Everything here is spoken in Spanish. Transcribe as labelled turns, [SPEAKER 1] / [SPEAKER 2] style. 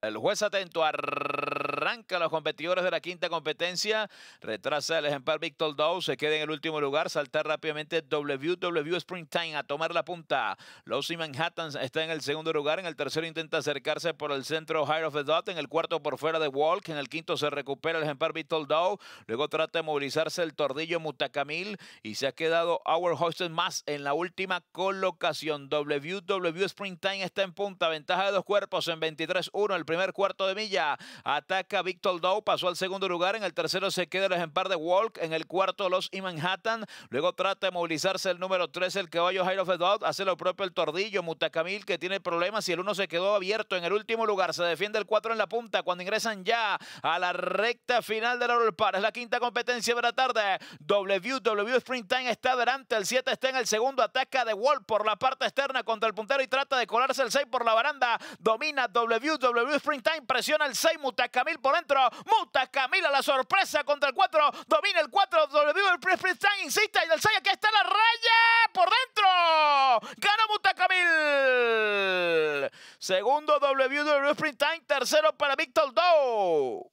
[SPEAKER 1] El juez atento a arranca los competidores de la quinta competencia. Retrasa el ejemplar Victor Dow, se queda en el último lugar. Salta rápidamente WW Springtime a tomar la punta. Los Manhattan está en el segundo lugar. En el tercero intenta acercarse por el centro High of the Dot. En el cuarto por fuera de Walk. En el quinto se recupera el ejemplar Victor Dow. Luego trata de movilizarse el tordillo Mutacamil y se ha quedado Our Host más en la última colocación. WW Springtime está en punta. Ventaja de dos cuerpos en 23-1. El primer cuarto de milla. Ataca Víctor Victor Dow pasó al segundo lugar. En el tercero se queda el ejemplar de Walk. En el cuarto, los y Manhattan. Luego trata de movilizarse el número 3, el caballo High of the Hace lo propio el Tordillo, Mutacamil, que tiene problemas. Y el uno se quedó abierto en el último lugar. Se defiende el 4 en la punta. Cuando ingresan ya a la recta final del Oral Par. Es la quinta competencia de la tarde. W, W está delante. El 7 está en el segundo. Ataca de Walk por la parte externa contra el puntero y trata de colarse el 6 por la baranda. Domina W, W Presiona el 6, Mutacamil por por dentro. Muta, Camila, la sorpresa contra el 4. Domina el 4. W el time. insiste. Y del 6, aquí está la raya. Por dentro. Gana Muta Camila Segundo W Sprint Time. Tercero para Victor Dow.